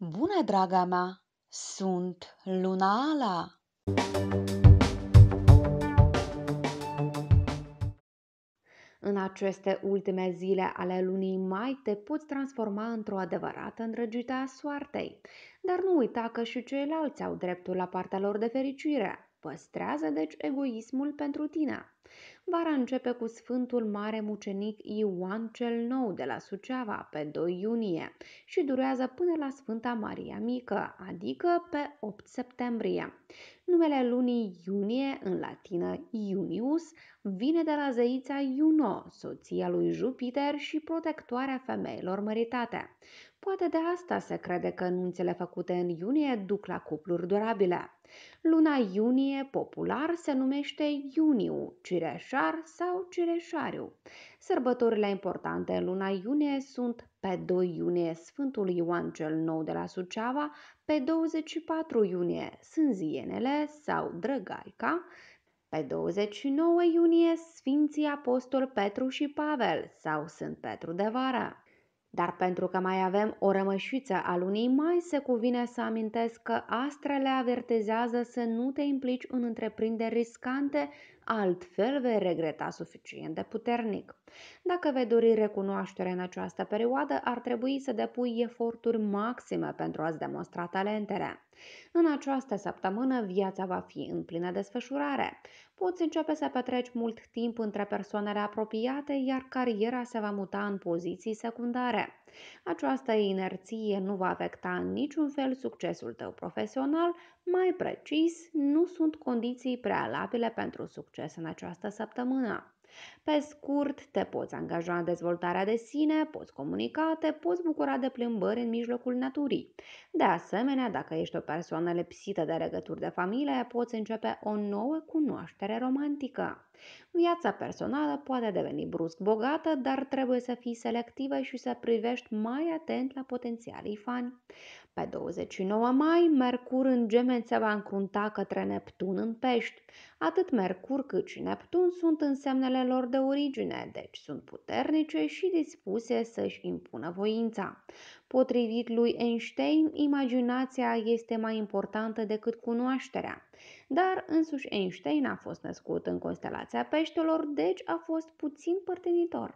Bună, draga mea! Sunt Luna Ala! În aceste ultime zile ale lunii mai te poți transforma într-o adevărată îndrăgită a soartei. Dar nu uita că și ceilalți au dreptul la partea lor de fericire. Păstrează deci egoismul pentru tine. Vara începe cu Sfântul Mare Mucenic Ioan cel Nou de la Suceava pe 2 iunie și durează până la Sfânta Maria Mică, adică pe 8 septembrie. Numele lunii iunie, în latină Iunius, vine de la zeița Iuno, soția lui Jupiter și protectoarea femeilor măritate. Poate de asta se crede că nunțele făcute în iunie duc la cupluri durabile. Luna iunie popular se numește iuniu, cireșar sau cireșariu. Sărbătorile importante în luna iunie sunt pe 2 iunie Sfântul Ioan cel Nou de la Suceava, pe 24 iunie Sânzienele sau Drăgaica, pe 29 iunie Sfinții Apostol Petru și Pavel sau Sfânt Petru de Vară dar pentru că mai avem o rămășiță a lunii mai, se cuvine să amintesc că astrele avertizează să nu te implici în întreprinderi riscante altfel vei regreta suficient de puternic. Dacă vei dori recunoaștere în această perioadă, ar trebui să depui eforturi maxime pentru a-ți demonstra talentele. În această săptămână, viața va fi în plină desfășurare. Poți începe să petreci mult timp între persoanele apropiate, iar cariera se va muta în poziții secundare. Această inerție nu va afecta în niciun fel succesul tău profesional, mai precis, nu sunt condiții prealabile pentru succes în această săptămână. Pe scurt, te poți angaja în dezvoltarea de sine, poți comunica, te poți bucura de plimbări în mijlocul naturii. De asemenea, dacă ești o persoană lipsită de legături de familie, poți începe o nouă cunoaștere romantică. Viața personală poate deveni brusc bogată, dar trebuie să fii selectivă și să privești mai atent la potențialii fani. Pe 29 mai, Mercur în gemeni se va încrunta către Neptun în pești. Atât Mercur cât și Neptun sunt în semnele lor de origine, deci sunt puternice și dispuse să-și impună voința. Potrivit lui Einstein, imaginația este mai importantă decât cunoașterea. Dar însuși Einstein a fost născut în constelația peștelor, deci a fost puțin părtinitor.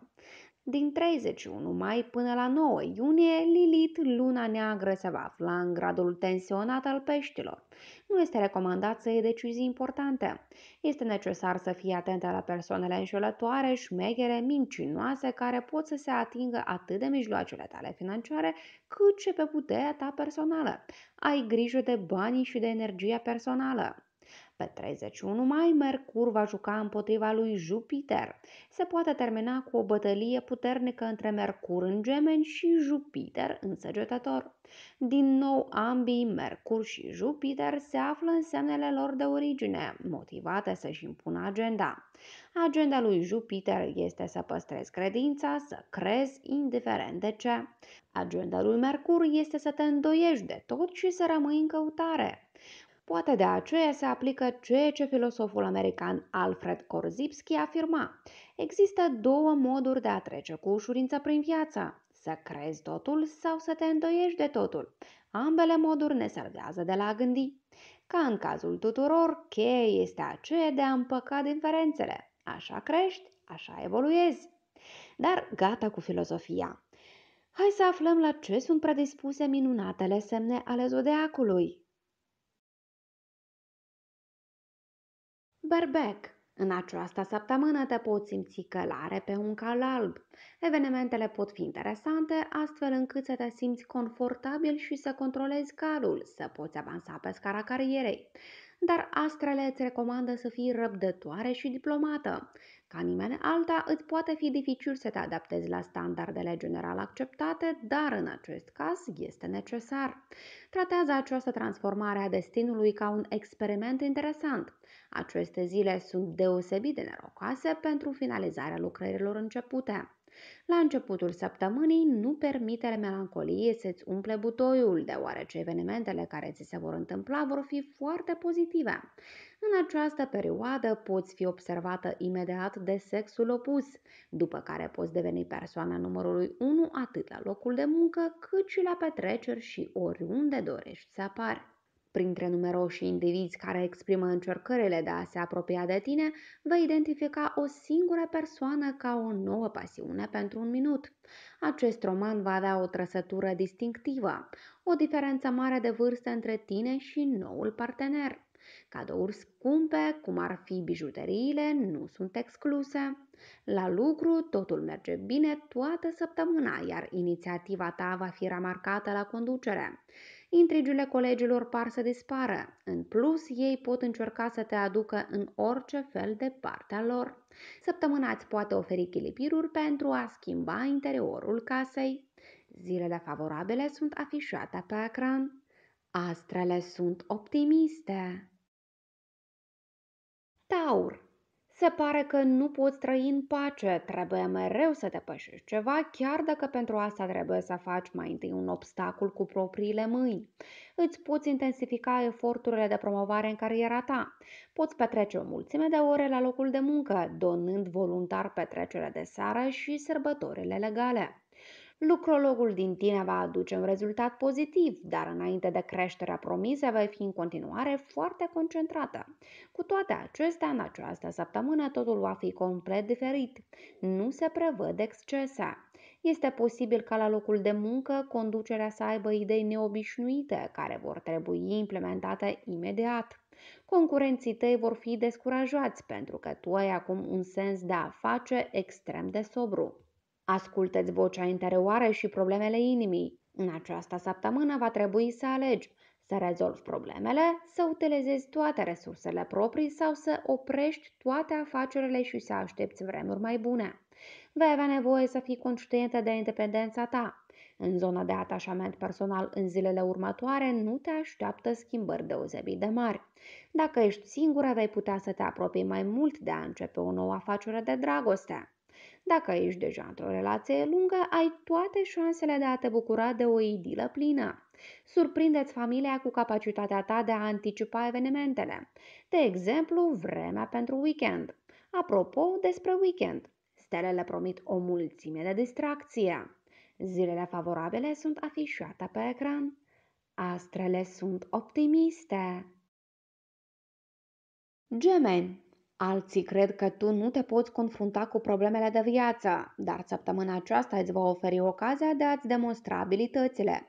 Din 31 mai până la 9 iunie, Lilith, luna neagră, se va afla în gradul tensionat al peștilor. Nu este recomandat să iei decizii importante. Este necesar să fii atentă la persoanele înșelătoare, șmechere, mincinoase, care pot să se atingă atât de mijloacele tale financiare, cât și pe puterea ta personală. Ai grijă de banii și de energia personală. Pe 31 mai, Mercur va juca împotriva lui Jupiter. Se poate termina cu o bătălie puternică între Mercur în gemeni și Jupiter în săgetător. Din nou, ambii, Mercur și Jupiter, se află în semnele lor de origine, motivate să-și impună agenda. Agenda lui Jupiter este să păstrezi credința, să crezi, indiferent de ce. Agenda lui Mercur este să te îndoiești de tot și să rămâi în căutare. Poate de aceea se aplică ceea ce filosoful american Alfred Korzybski afirma. Există două moduri de a trece cu ușurință prin viață, să crezi totul sau să te îndoiești de totul. Ambele moduri ne salvează de la a gândi. Ca în cazul tuturor, cheia este aceea de a împăca diferențele. Așa crești, așa evoluezi. Dar gata cu filozofia. Hai să aflăm la ce sunt predispuse minunatele semne ale zodeacului. Berbec, în această săptămână te poți simți călare pe un cal alb. Evenimentele pot fi interesante, astfel încât să te simți confortabil și să controlezi calul, să poți avansa pe scara carierei dar astrele îți recomandă să fii răbdătoare și diplomată. Ca nimeni alta, îți poate fi dificil să te adaptezi la standardele general acceptate, dar în acest caz este necesar. Tratează această transformare a destinului ca un experiment interesant. Aceste zile sunt deosebit de nerocoase pentru finalizarea lucrărilor începute. La începutul săptămânii, nu permitere melancoliei să-ți umple butoiul, deoarece evenimentele care ți se vor întâmpla vor fi foarte pozitive. În această perioadă poți fi observată imediat de sexul opus, după care poți deveni persoana numărului 1 atât la locul de muncă cât și la petreceri și oriunde dorești să apari. Printre numeroși indivizi care exprimă încercările de a se apropia de tine, vei identifica o singură persoană ca o nouă pasiune pentru un minut. Acest roman va avea o trăsătură distinctivă, o diferență mare de vârstă între tine și noul partener. Cadouri scumpe, cum ar fi bijuteriile, nu sunt excluse. La lucru totul merge bine toată săptămâna, iar inițiativa ta va fi remarcată la conducere intrigile colegilor par să dispară. În plus, ei pot încerca să te aducă în orice fel de partea lor. Săptămâna îți poate oferi chilipiruri pentru a schimba interiorul casei. Zilele favorabile sunt afișate pe ecran. Astrele sunt optimiste. Taur se pare că nu poți trăi în pace, trebuie mereu să pășești ceva, chiar dacă pentru asta trebuie să faci mai întâi un obstacol cu propriile mâini. Îți poți intensifica eforturile de promovare în cariera ta. Poți petrece o mulțime de ore la locul de muncă, donând voluntar petrecerea de seară și sărbătorile legale. Lucrologul din tine va aduce un rezultat pozitiv, dar înainte de creșterea promisă vei fi în continuare foarte concentrată. Cu toate acestea, în această săptămână totul va fi complet diferit. Nu se prevăd excese. Este posibil ca la locul de muncă conducerea să aibă idei neobișnuite care vor trebui implementate imediat. Concurenții tăi vor fi descurajați pentru că tu ai acum un sens de a face extrem de sobru. Ascultă-ți vocea interioară și problemele inimii. În această săptămână va trebui să alegi să rezolvi problemele, să utilizezi toate resursele proprii sau să oprești toate afacerile și să aștepți vremuri mai bune. Vei avea nevoie să fii conștientă de independența ta. În zona de atașament personal în zilele următoare nu te așteaptă schimbări deosebit de mari. Dacă ești singură, vei putea să te apropii mai mult de a începe o nouă afacere de dragoste. Dacă ești deja într-o relație lungă, ai toate șansele de a te bucura de o idilă plină. Surprindeți familia cu capacitatea ta de a anticipa evenimentele. De exemplu, vremea pentru weekend. Apropo, despre weekend. Stelele promit o mulțime de distracție. Zilele favorabile sunt afișate pe ecran. Astrele sunt optimiste. Gemeni Alții cred că tu nu te poți confrunta cu problemele de viață, dar săptămâna aceasta îți va oferi ocazia de a-ți demonstra abilitățile.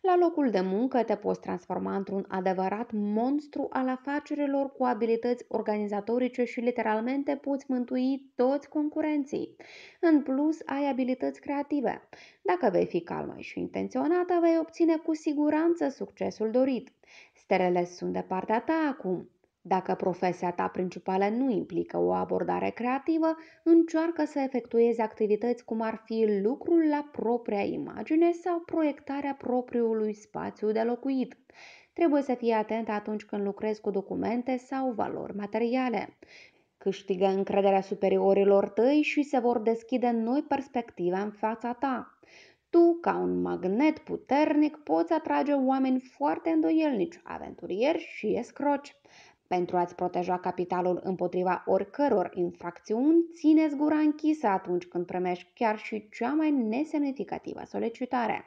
La locul de muncă te poți transforma într-un adevărat monstru al afacerilor cu abilități organizatorice și literalmente poți mântui toți concurenții. În plus, ai abilități creative. Dacă vei fi calmă și intenționată, vei obține cu siguranță succesul dorit. Sterele sunt de partea ta acum. Dacă profesia ta principală nu implică o abordare creativă, încearcă să efectuezi activități cum ar fi lucrul la propria imagine sau proiectarea propriului spațiu de locuit. Trebuie să fii atent atunci când lucrezi cu documente sau valori materiale. Câștigă încrederea superiorilor tăi și se vor deschide noi perspective în fața ta. Tu, ca un magnet puternic, poți atrage oameni foarte îndoielnici, aventurieri și escroci. Pentru a-ți proteja capitalul împotriva oricăror infracțiuni, țineți gura închisă atunci când primești chiar și cea mai nesemnificativă solicitare.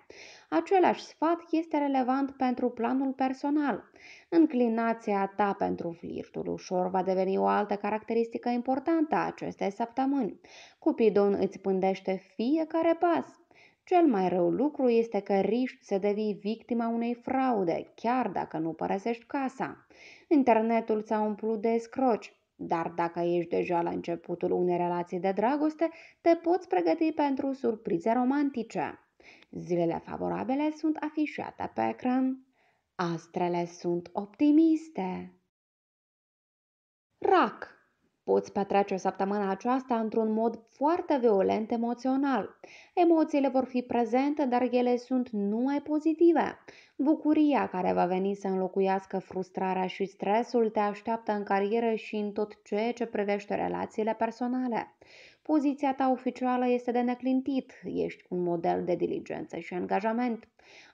Același sfat este relevant pentru planul personal. Înclinația ta pentru flirtul ușor va deveni o altă caracteristică importantă a acestei săptămâni. Cupidon îți pândește fiecare pas. Cel mai rău lucru este că riști să devii victima unei fraude, chiar dacă nu părăsești casa. Internetul s-a umplut de scroci, dar dacă ești deja la începutul unei relații de dragoste, te poți pregăti pentru surprize romantice. Zilele favorabile sunt afișate pe ecran. Astrele sunt optimiste. RAC Poți petrece săptămâna aceasta într-un mod foarte violent emoțional. Emoțiile vor fi prezente, dar ele sunt numai pozitive. Bucuria care va veni să înlocuiască frustrarea și stresul te așteaptă în carieră și în tot ceea ce privește relațiile personale. Poziția ta oficială este de neclintit, ești un model de diligență și angajament.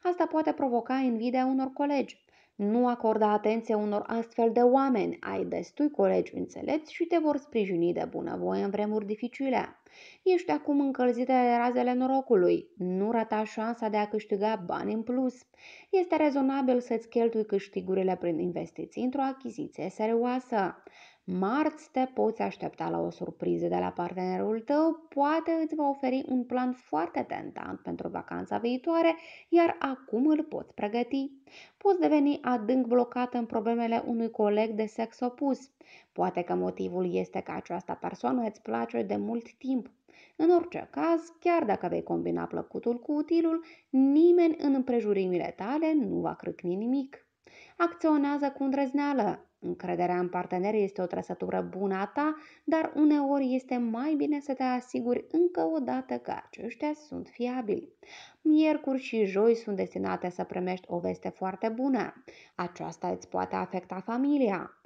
Asta poate provoca invidia unor colegi. Nu acorda atenție unor astfel de oameni, ai destui colegi înțelepți și te vor sprijini de bunăvoie în vremuri dificile. Ești acum încălzită de razele norocului, nu rata șansa de a câștiga bani în plus. Este rezonabil să-ți cheltui câștigurile prin investiții într-o achiziție serioasă. Marți te poți aștepta la o surpriză de la partenerul tău, poate îți va oferi un plan foarte tentant pentru vacanța viitoare, iar acum îl poți pregăti. Poți deveni adânc blocat în problemele unui coleg de sex opus. Poate că motivul este că această persoană îți place de mult timp. În orice caz, chiar dacă vei combina plăcutul cu utilul, nimeni în împrejurimile tale nu va crâcni nimic acționează cu îndrăzneală. Încrederea în partener este o trăsătură bună a ta, dar uneori este mai bine să te asiguri încă o dată că aceștia sunt fiabili. Miercuri și joi sunt destinate să primești o veste foarte bună. Aceasta îți poate afecta familia.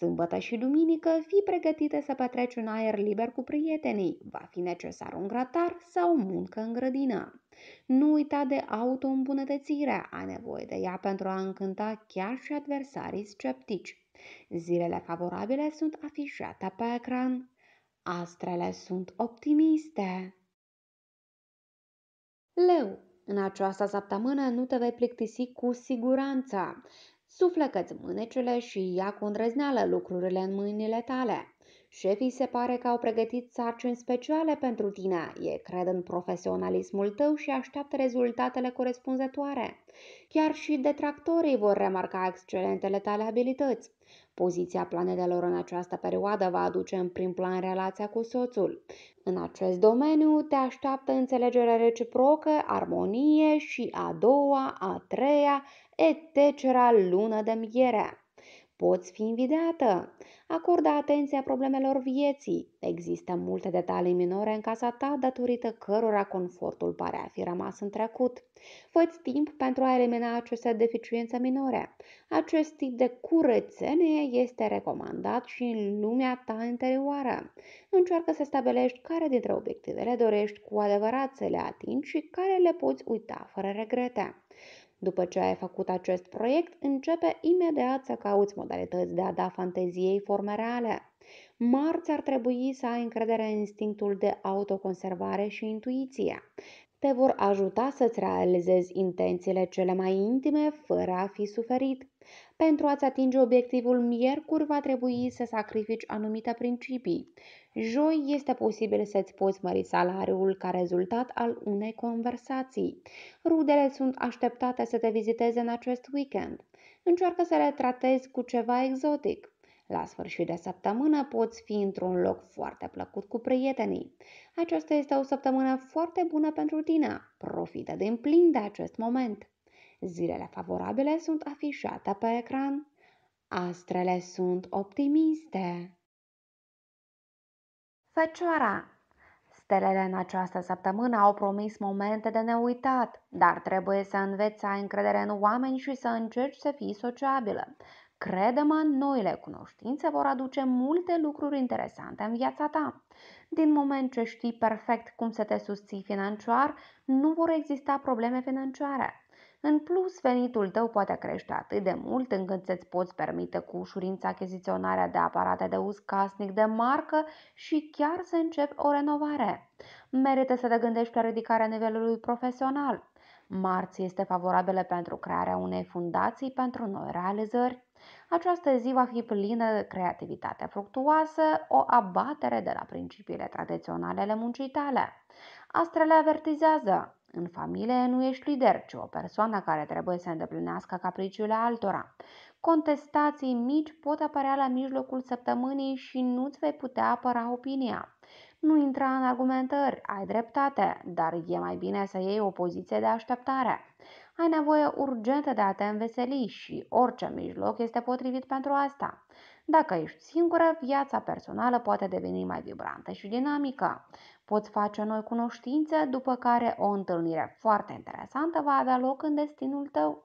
Sâmbătă și duminică fii pregătită să petreci un aer liber cu prietenii. Va fi necesar un grătar sau muncă în grădină. Nu uita de auto-îmbunătățirea, nevoie de ea pentru a încânta chiar și adversarii sceptici. Zilele favorabile sunt afișate pe ecran. Astrele sunt optimiste. Leu, în această săptămână nu te vei plictisi cu siguranță. Suflecă-ți mânecile și ia cu îndrăzneală lucrurile în mâinile tale. Șefii se pare că au pregătit sarcini speciale pentru tine. E cred în profesionalismul tău și așteaptă rezultatele corespunzătoare. Chiar și detractorii vor remarca excelentele tale abilități. Poziția planetelor în această perioadă va aduce în prim plan relația cu soțul. În acest domeniu te așteaptă înțelegere reciprocă, armonie și a doua, a treia, etc. lună de miere. Poți fi invidiată. Acordă atenția problemelor vieții. Există multe detalii minore în casa ta datorită cărora confortul pare a fi rămas în trecut. Făți timp pentru a elimina aceste deficiențe minore. Acest tip de curățenie este recomandat și în lumea ta interioară. Încearcă să stabilești care dintre obiectivele dorești cu adevărat să le atingi și care le poți uita fără regrete. După ce ai făcut acest proiect, începe imediat să cauți modalități de a da fanteziei forme reale. Marți ar trebui să ai încredere în instinctul de autoconservare și intuiție te vor ajuta să-ți realizezi intențiile cele mai intime fără a fi suferit. Pentru a-ți atinge obiectivul miercuri va trebui să sacrifici anumite principii. Joi este posibil să-ți poți mări salariul ca rezultat al unei conversații. Rudele sunt așteptate să te viziteze în acest weekend. Încearcă să le tratezi cu ceva exotic. La sfârșit de săptămână poți fi într-un loc foarte plăcut cu prietenii. Aceasta este o săptămână foarte bună pentru tine. Profită din plin de acest moment. Zilele favorabile sunt afișate pe ecran. Astrele sunt optimiste. Fecioara Stelele în această săptămână au promis momente de neuitat, dar trebuie să înveți să ai încredere în oameni și să încerci să fii sociabilă. Crede-mă, noile cunoștințe vor aduce multe lucruri interesante în viața ta. Din moment ce știi perfect cum să te susții financiar, nu vor exista probleme financiare. În plus, venitul tău poate crește atât de mult încât să-ți poți permite cu ușurință achiziționarea de aparate de uz casnic de marcă și chiar să începi o renovare. Merită să te gândești la ridicarea nivelului profesional. Marți este favorabilă pentru crearea unei fundații pentru noi realizări. Această zi va fi plină de creativitate fructuoasă, o abatere de la principiile tradiționale ale muncii tale. Astrele avertizează. În familie nu ești lider, ci o persoană care trebuie să îndeplinească capriciile altora. Contestații mici pot apărea la mijlocul săptămânii și nu-ți vei putea apăra opinia. Nu intra în argumentări, ai dreptate, dar e mai bine să iei o poziție de așteptare. Ai nevoie urgentă de a te înveseli și orice mijloc este potrivit pentru asta. Dacă ești singură, viața personală poate deveni mai vibrantă și dinamică. Poți face noi cunoștințe, după care o întâlnire foarte interesantă va avea loc în destinul tău.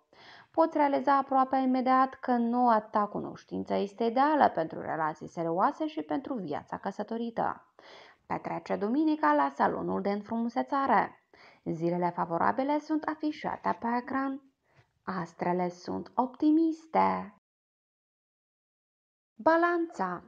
Poți realiza aproape imediat că noua ta cunoștință este ideală pentru relații serioase și pentru viața căsătorită. Petrece duminica la salonul de înfrumusețare. Zilele favorabile sunt afișate pe ecran. Astrele sunt optimiste. Balanța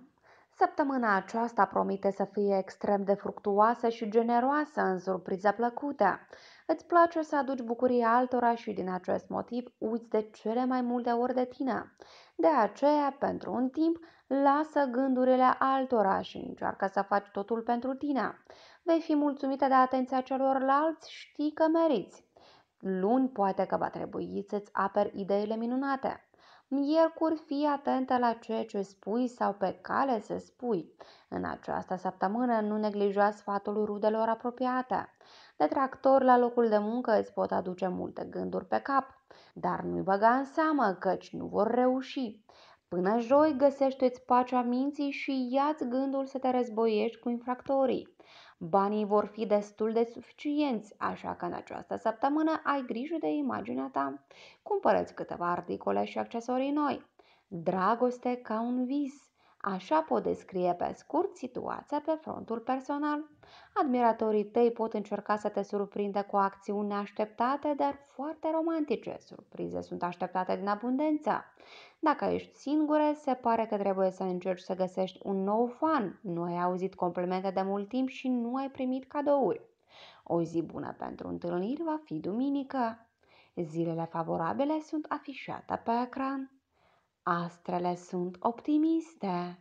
Săptămâna aceasta promite să fie extrem de fructuoasă și generoasă în surprize plăcute. Îți place să aduci bucurie altora și din acest motiv uiți de cele mai multe ori de tine. De aceea, pentru un timp, lasă gândurile altora și încearcă să faci totul pentru tine. Vei fi mulțumită de atenția celorlalți, știi că meriți. Luni poate că va trebui să-ți aperi ideile minunate. Miercuri, fii atentă la ceea ce spui sau pe cale să spui. În această săptămână nu neglija sfatul rudelor apropiate. Detractori la locul de muncă îți pot aduce multe gânduri pe cap, dar nu-i băga în seamă căci nu vor reuși. Până joi găsește-ți pacea minții și ia-ți gândul să te războiești cu infractorii. Banii vor fi destul de suficienți, așa că în această săptămână ai grijă de imaginea ta. Cumpărăți câteva articole și accesorii noi. Dragoste ca un vis. Așa pot descrie pe scurt situația pe frontul personal. Admiratorii tăi pot încerca să te surprindă cu acțiuni neașteptate, dar foarte romantice. Surprize sunt așteptate din abundență. Dacă ești singură, se pare că trebuie să încerci să găsești un nou fan. Nu ai auzit complimente de mult timp și nu ai primit cadouri. O zi bună pentru întâlniri va fi duminică. Zilele favorabile sunt afișate pe ecran. Astrele sunt optimiste.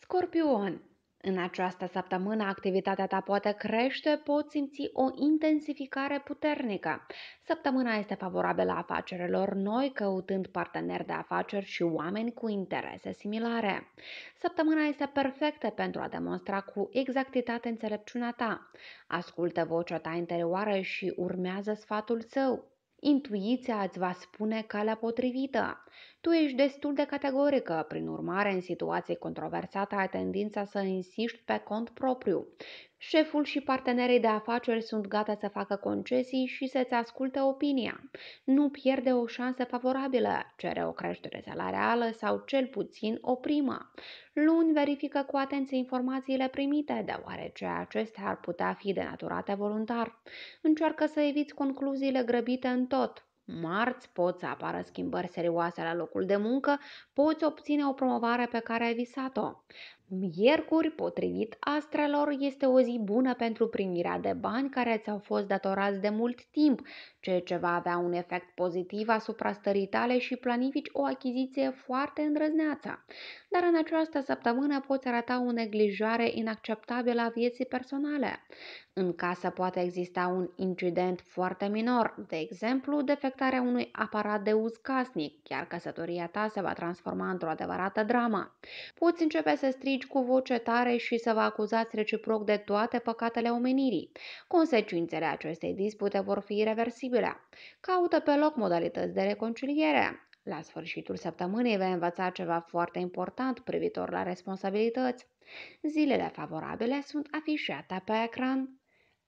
Scorpion, în această săptămână, activitatea ta poate crește, poți simți o intensificare puternică. Săptămâna este favorabilă afacerilor noi, căutând parteneri de afaceri și oameni cu interese similare. Săptămâna este perfectă pentru a demonstra cu exactitate înțelepciunea ta. Ascultă vocea ta interioară și urmează sfatul său intuiția îți va spune calea potrivită. Tu ești destul de categorică, prin urmare, în situații controversate ai tendința să insiști pe cont propriu. Șeful și partenerii de afaceri sunt gata să facă concesii și să-ți asculte opinia. Nu pierde o șansă favorabilă, cere o creștere salarială sau cel puțin o primă. Luni verifică cu atenție informațiile primite, deoarece acestea ar putea fi denaturate voluntar. Încearcă să eviți concluziile grăbite în tot, marți pot să apară schimbări serioase la locul de muncă, poți obține o promovare pe care ai visat-o. Miercuri, potrivit astrelor, este o zi bună pentru primirea de bani care ți-au fost datorați de mult timp ceea ce va avea un efect pozitiv asupra stării tale și planifici o achiziție foarte îndrăzneață. Dar în această săptămână poți arăta o neglijare inacceptabilă a vieții personale. În casă poate exista un incident foarte minor, de exemplu, defectarea unui aparat de uz casnic, chiar căsătoria ta se va transforma într-o adevărată dramă. Poți începe să strigi cu voce tare și să vă acuzați reciproc de toate păcatele omenirii. Consecințele acestei dispute vor fi reversibile dezlănțuirea. Caută pe loc modalități de reconciliere. La sfârșitul săptămânii vei învăța ceva foarte important privitor la responsabilități. Zilele favorabile sunt afișate pe ecran.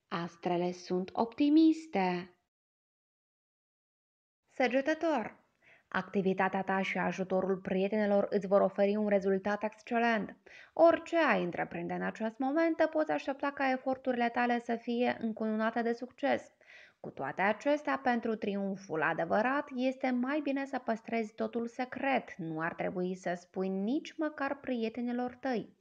Astrele sunt optimiste. Săgetător Activitatea ta și ajutorul prietenilor îți vor oferi un rezultat excelent. Orice ai întreprinde în acest moment, te poți aștepta ca eforturile tale să fie încununate de succes. Cu toate acestea, pentru triumful adevărat, este mai bine să păstrezi totul secret, nu ar trebui să spui nici măcar prietenilor tăi.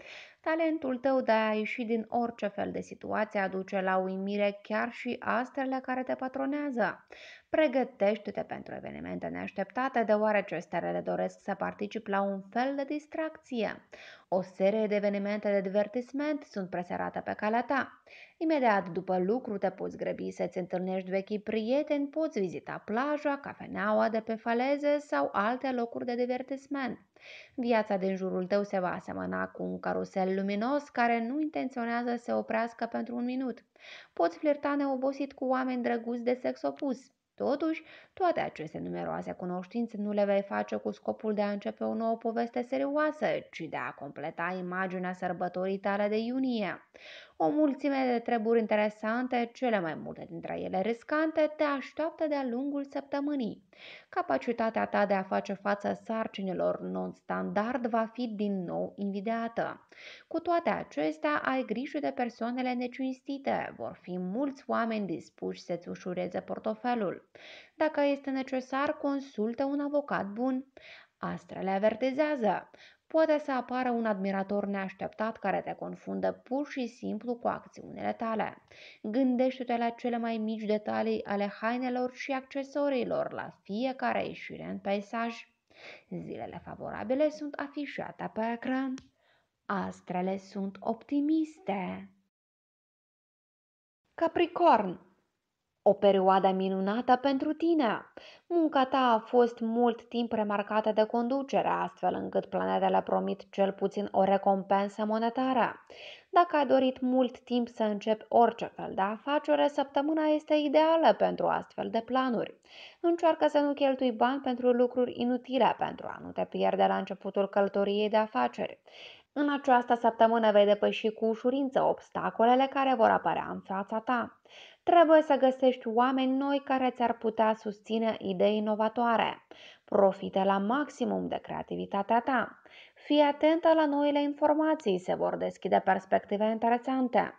Talentul tău de a ieși din orice fel de situație aduce la uimire chiar și astrele care te patronează. Pregătește-te pentru evenimente neașteptate, deoarece starele doresc să participi la un fel de distracție. O serie de evenimente de divertisment sunt preserate pe calea ta. Imediat după lucru te poți grăbi să-ți întâlnești vechi prieteni, poți vizita plaja, cafeneaua de pe faleze sau alte locuri de divertisment. Viața din jurul tău se va asemăna cu un carusel luminos care nu intenționează să se oprească pentru un minut. Poți flirta neobosit cu oameni drăguți de sex opus. Totuși, toate aceste numeroase cunoștințe nu le vei face cu scopul de a începe o nouă poveste serioasă, ci de a completa imaginea sărbătorii tale de iunie. O mulțime de treburi interesante, cele mai multe dintre ele riscante, te așteaptă de-a lungul săptămânii. Capacitatea ta de a face față sarcinilor non-standard va fi din nou invidiată. Cu toate acestea, ai grijă de persoanele necinstite. Vor fi mulți oameni dispuși să-ți ușureze portofelul. Dacă este necesar, consultă un avocat bun. Astrele avertizează poate să apară un admirator neașteptat care te confundă pur și simplu cu acțiunile tale. Gândește-te la cele mai mici detalii ale hainelor și accesoriilor la fiecare ieșire în peisaj. Zilele favorabile sunt afișate pe ecran. Astrele sunt optimiste. Capricorn o perioadă minunată pentru tine. Munca ta a fost mult timp remarcată de conducere, astfel încât planetele promit cel puțin o recompensă monetară. Dacă ai dorit mult timp să începi orice fel de afacere, săptămâna este ideală pentru astfel de planuri. Încearcă să nu cheltui bani pentru lucruri inutile pentru a nu te pierde la începutul călătoriei de afaceri. În această săptămână vei depăși cu ușurință obstacolele care vor apărea în fața ta trebuie să găsești oameni noi care ți-ar putea susține idei inovatoare. Profite la maximum de creativitatea ta. Fii atentă la noile informații, se vor deschide perspective interesante.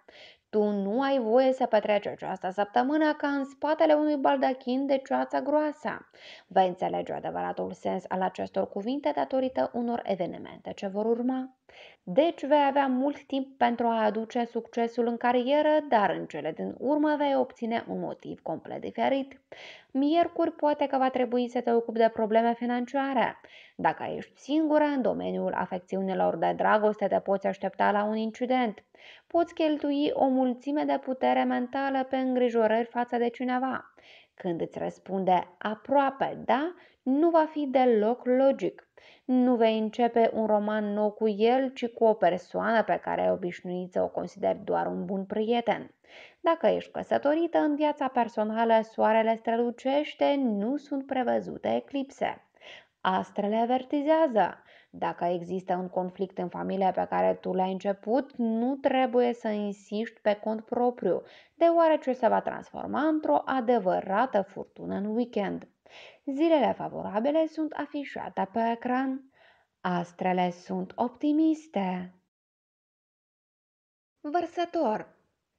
Tu nu ai voie să petreci această săptămână ca în spatele unui baldachin de ceață groasă. Vei înțelege adevăratul sens al acestor cuvinte datorită unor evenimente ce vor urma. Deci vei avea mult timp pentru a aduce succesul în carieră, dar în cele din urmă vei obține un motiv complet diferit. Miercuri poate că va trebui să te ocupi de probleme financiare. Dacă ești singură în domeniul afecțiunilor de dragoste, te poți aștepta la un incident. Poți cheltui o mulțime de putere mentală pe îngrijorări față de cineva. Când îți răspunde aproape da, nu va fi deloc logic. Nu vei începe un roman nou cu el, ci cu o persoană pe care ai obișnuit să o consideri doar un bun prieten. Dacă ești căsătorită, în viața personală soarele strălucește, nu sunt prevăzute eclipse. Astrele avertizează. Dacă există un conflict în familia pe care tu l-ai început, nu trebuie să insiști pe cont propriu, deoarece se va transforma într-o adevărată furtună în weekend. Zilele favorabile sunt afișate pe ecran. Astrele sunt optimiste. Vărsător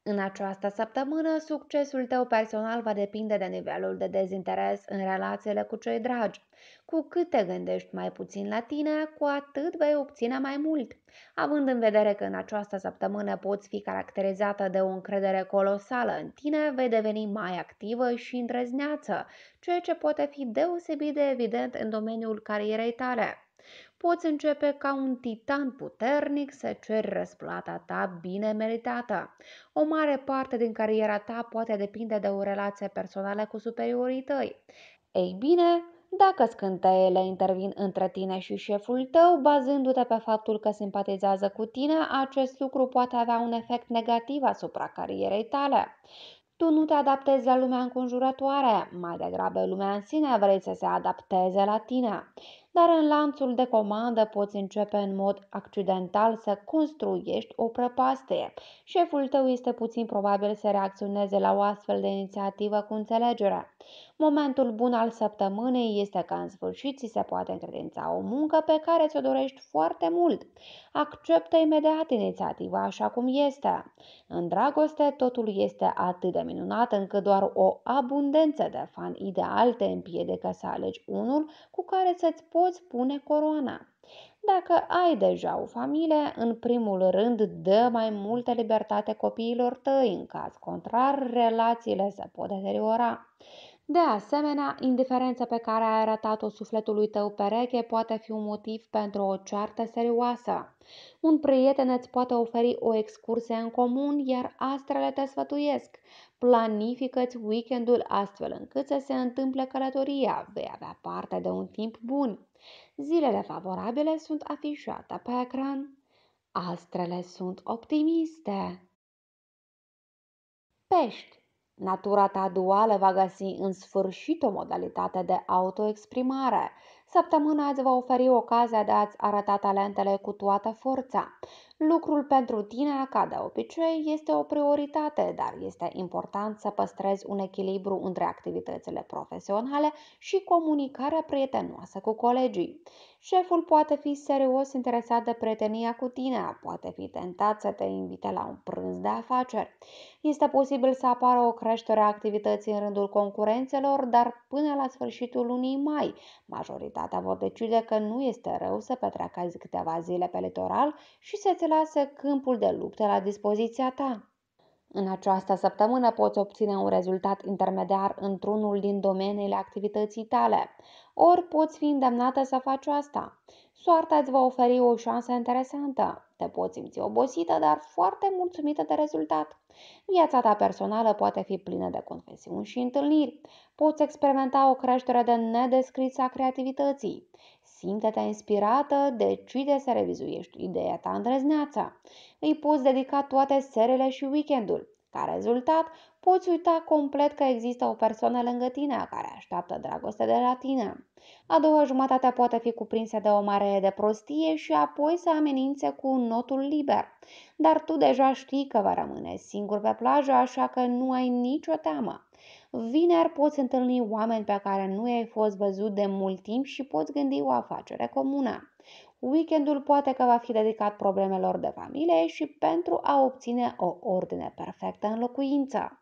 în această săptămână, succesul tău personal va depinde de nivelul de dezinteres în relațiile cu cei dragi. Cu cât te gândești mai puțin la tine, cu atât vei obține mai mult. Având în vedere că în această săptămână poți fi caracterizată de o încredere colosală în tine, vei deveni mai activă și îndrăzneață, ceea ce poate fi deosebit de evident în domeniul carierei tale poți începe ca un titan puternic să ceri răsplata ta bine meritată. O mare parte din cariera ta poate depinde de o relație personală cu superiorii tăi. Ei bine, dacă scânteiele intervin între tine și șeful tău, bazându-te pe faptul că simpatizează cu tine, acest lucru poate avea un efect negativ asupra carierei tale. Tu nu te adaptezi la lumea înconjurătoare, mai degrabă lumea în sine vrei să se adapteze la tine dar în lanțul de comandă poți începe în mod accidental să construiești o prăpastie. Șeful tău este puțin probabil să reacționeze la o astfel de inițiativă cu înțelegere. Momentul bun al săptămânii este că în sfârșit ți se poate încredința o muncă pe care ți-o dorești foarte mult. Acceptă imediat inițiativa așa cum este. În dragoste totul este atât de minunat încât doar o abundență de fan ideal te împiedică să alegi unul cu care să-ți poți poți pune coroana. Dacă ai deja o familie, în primul rând dă mai multă libertate copiilor tăi, în caz contrar relațiile se pot deteriora. De asemenea, indiferența pe care ai arătat-o sufletului tău pereche poate fi un motiv pentru o ceartă serioasă. Un prieten îți poate oferi o excursie în comun, iar astrele te sfătuiesc. Planifică-ți weekendul astfel încât să se întâmple călătoria, vei avea parte de un timp bun. Zilele favorabile sunt afișate pe ecran. Astrele sunt optimiste. Pești. Natura ta duală va găsi în sfârșit o modalitate de autoexprimare. Săptămâna îți va oferi ocazia de a-ți arăta talentele cu toată forța. Lucrul pentru tine, ca de obicei, este o prioritate, dar este important să păstrezi un echilibru între activitățile profesionale și comunicarea prietenoasă cu colegii. Șeful poate fi serios interesat de prietenia cu tine, poate fi tentat să te invite la un prânz de afaceri. Este posibil să apară o creștere a activității în rândul concurențelor, dar până la sfârșitul lunii mai, majoritatea vor decide că nu este rău să petreacă câteva zile pe litoral și să-ți lasă câmpul de luptă la dispoziția ta. În această săptămână poți obține un rezultat intermediar într-unul din domeniile activității tale, ori poți fi îndemnată să faci asta. Soarta îți va oferi o șansă interesantă. Te poți simți obosită, dar foarte mulțumită de rezultat. Viața ta personală poate fi plină de confesiuni și întâlniri. Poți experimenta o creștere de nedescrisă a creativității. Simte-te inspirată, decide să revizuiești ideea ta îndrăzneața. Îi poți dedica toate serile și weekendul. Ca rezultat, poți uita complet că există o persoană lângă tine care așteaptă dragoste de la tine. A doua jumătate poate fi cuprinsă de o mare de prostie și apoi să amenințe cu notul liber. Dar tu deja știi că va rămâne singur pe plajă, așa că nu ai nicio teamă. Vineri poți întâlni oameni pe care nu i-ai fost văzut de mult timp și poți gândi o afacere comună. Weekendul poate că va fi dedicat problemelor de familie și pentru a obține o ordine perfectă în locuință.